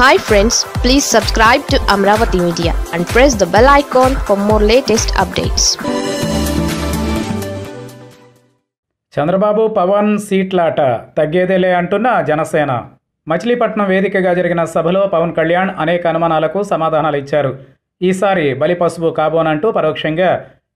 hi friends please subscribe to Amaravati media and press the bell icon for more latest updates Chandrababu Pawan సీట్లాట తగ్గేదేలే అంటున్న జనసేన మచిలీపట్నం వేదికగా జరిగిన సభలో పవన్ కళ్యాణ్ అనేక అనుమానాలకు సమాధానాలు ఇచ్చారు ఈసారి బలి పసుపు కాబోనంటూ పరోక్షంగా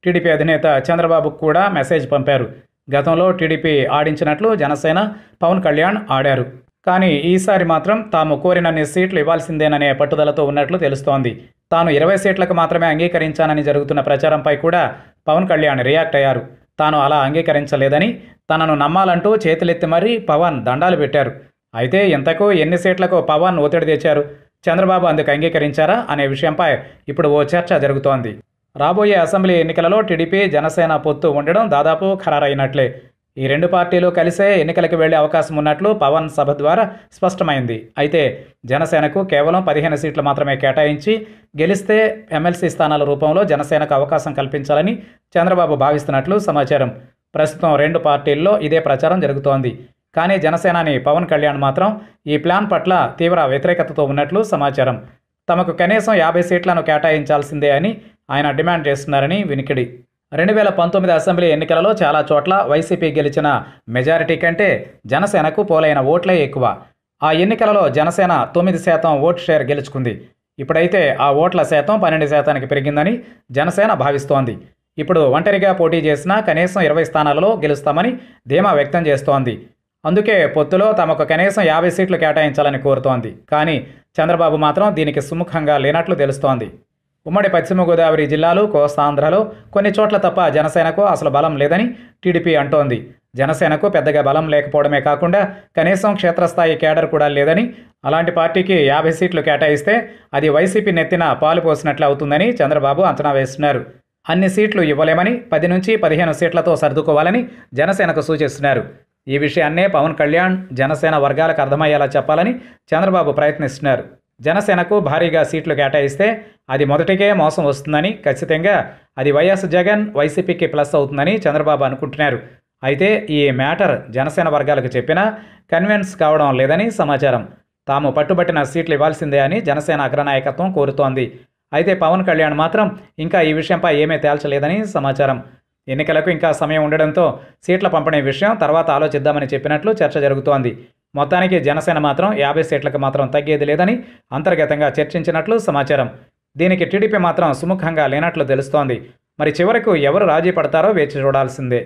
టీడీపీ అధినేత చంద్రబాబుకు కూడా మెసేజ్ పంపారు గతంలో టీడీపీ ఆడించినట్లు జనసేన పవన్ కళ్యాణ్ ఆడారు కానీ ఈసారి మాత్రం తాము కోరినన్ని సీట్లు ఇవ్వాల్సిందేననే పట్టుదలతో ఉన్నట్లు తెలుస్తోంది తాను ఇరవై సీట్లకు మాత్రమే అంగీకరించానని జరుగుతున్న ప్రచారంపై కూడా పవన్ కళ్యాణ్ రియాక్ట్ అయ్యారు తాను అలా అంగీకరించలేదని తనను నమ్మాలంటూ చేతులెత్తి మరీ పవన్ దండాలు పెట్టారు అయితే ఇంతకు ఎన్ని సీట్లకు పవన్ ఒత్తిడి తెచ్చారు చంద్రబాబు అందుకు అంగీకరించారా అనే విషయంపై ఇప్పుడు ఓ చర్చ జరుగుతోంది రాబోయే అసెంబ్లీ ఎన్నికలలో టీడీపీ జనసేన పొత్తు ఉండడం దాదాపు ఖరారైనట్లే ఈ రెండు పార్టీలు కలిసే ఎన్నికలకు వెళ్లే అవకాశం ఉన్నట్లు పవన్ సభ ద్వారా స్పష్టమైంది అయితే జనసేనకు కేవలం పదిహేను సీట్లు మాత్రమే కేటాయించి గెలిస్తే ఎమ్మెల్సీ స్థానాల రూపంలో జనసేనకు అవకాశం కల్పించాలని చంద్రబాబు భావిస్తున్నట్లు సమాచారం ప్రస్తుతం రెండు పార్టీల్లో ఇదే ప్రచారం జరుగుతోంది కానీ జనసేనాని పవన్ కళ్యాణ్ మాత్రం ఈ ప్లాన్ పట్ల తీవ్ర వ్యతిరేకతతో ఉన్నట్లు సమాచారం తమకు కనీసం యాభై సీట్లను కేటాయించాల్సిందే అని ఆయన డిమాండ్ చేస్తున్నారని వినికిడి రెండు వేల పంతొమ్మిది అసెంబ్లీ ఎన్నికలలో చాలా చోట్ల వైసీపీ గెలిచిన మెజారిటీ కంటే జనసేనకు పోలైన ఓట్లే ఎక్కువ ఆ ఎన్నికలలో జనసేన తొమ్మిది శాతం ఓట్ షేర్ గెలుచుకుంది ఇప్పుడైతే ఆ ఓట్ల శాతం పన్నెండు శాతానికి పెరిగిందని జనసేన భావిస్తోంది ఇప్పుడు ఒంటరిగా పోటీ చేసినా కనీసం ఇరవై స్థానాలలో గెలుస్తామని ధీమా వ్యక్తం చేస్తోంది అందుకే పొత్తులో తమకు కనీసం యాభై సీట్లు కేటాయించాలని కోరుతోంది కానీ చంద్రబాబు మాత్రం దీనికి సుముఖంగా లేనట్లు తెలుస్తోంది ఉమ్మడి పశ్చిమ గోదావరి జిల్లాలు కోస్తాంధ్రలో కొన్ని చోట్ల తప్ప జనసేనకు అసలు బలం లేదని టీడీపీ అంటోంది జనసేనకు పెద్దగా బలం లేకపోవడమే కాకుండా కనీసం క్షేత్రస్థాయి కేడర్ కూడా లేదని అలాంటి పార్టీకి యాభై సీట్లు కేటాయిస్తే అది వైసీపీ నెత్తిన పాలు పోసినట్లు అవుతుందని చంద్రబాబు అంచనా వేస్తున్నారు అన్ని సీట్లు ఇవ్వలేమని పది నుంచి పదిహేను సీట్లతో సర్దుకోవాలని జనసేనకు సూచిస్తున్నారు ఈ విషయాన్నే పవన్ కళ్యాణ్ జనసేన వర్గాలకు అర్థమయ్యేలా చెప్పాలని చంద్రబాబు ప్రయత్నిస్తున్నారు జనసేనకు భారీగా సీట్లు కేటాయిస్తే అది మొదటికే మోసం వస్తుందని ఖచ్చితంగా అది వైఎస్ జగన్ వైసీపీకి ప్లస్ అవుతుందని చంద్రబాబు అనుకుంటున్నారు అయితే ఈ మ్యాటర్ జనసేన వర్గాలకు చెప్పినా కన్విన్స్ కావడం లేదని సమాచారం తాము పట్టుబట్టిన సీట్లు ఇవ్వాల్సిందే అని జనసేన అగ్రనాయకత్వం కోరుతోంది అయితే పవన్ కళ్యాణ్ మాత్రం ఇంకా ఈ విషయంపై ఏమీ తేల్చలేదని సమాచారం ఎన్నికలకు ఇంకా సమయం ఉండడంతో సీట్ల పంపిణీ విషయం తర్వాత ఆలోచిద్దామని చెప్పినట్లు చర్చ జరుగుతోంది మొత్తానికి జనసేన మాత్రం యాభై సీట్లకు మాత్రం తగ్గేది లేదని అంతర్గతంగా చర్చించినట్లు సమాచారం దీనికి టీడీపీ మాత్రం సుముఖంగా లేనట్లు తెలుస్తోంది మరి చివరకు ఎవరు రాజీ పడతారో వేచి చూడాల్సిందే